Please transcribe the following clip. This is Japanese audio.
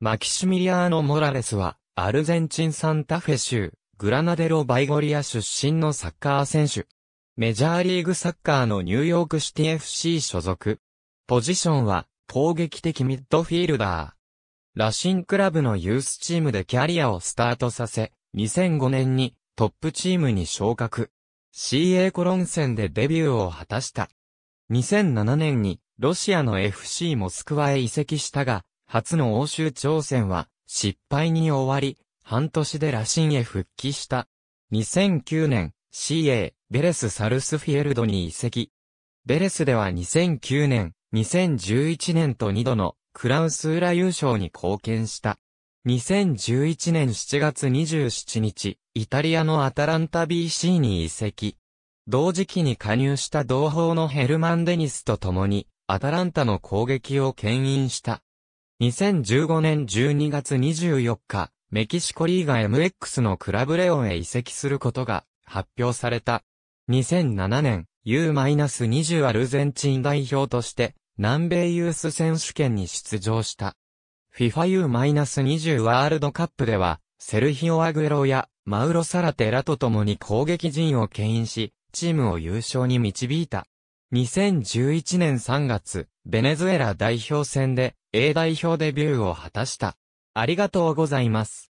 マキシミリアーノ・モラレスは、アルゼンチン・サンタフェ州、グラナデロ・バイゴリア出身のサッカー選手。メジャーリーグサッカーのニューヨークシティ FC 所属。ポジションは、攻撃的ミッドフィールダー。ラシンクラブのユースチームでキャリアをスタートさせ、2005年にトップチームに昇格。CA コロン戦でデビューを果たした。2007年にロシアの FC モスクワへ移籍したが、初の欧州挑戦は失敗に終わり、半年で羅針へ復帰した。2009年、CA、ベレス・サルスフィエルドに移籍。ベレスでは2009年、2011年と2度のクラウスーラ優勝に貢献した。2011年7月27日、イタリアのアタランタ BC に移籍。同時期に加入した同胞のヘルマン・デニスと共に、アタランタの攻撃を牽引した。2015年12月24日、メキシコリーガ MX のクラブレオンへ移籍することが発表された。2007年、U-20 アルゼンチン代表として南米ユース選手権に出場した。FIFAU-20 ワールドカップでは、セルヒオ・アグエロやマウロ・サラテラと共に攻撃陣を牽引し、チームを優勝に導いた。2011年3月、ベネズエラ代表戦で A 代表デビューを果たした。ありがとうございます。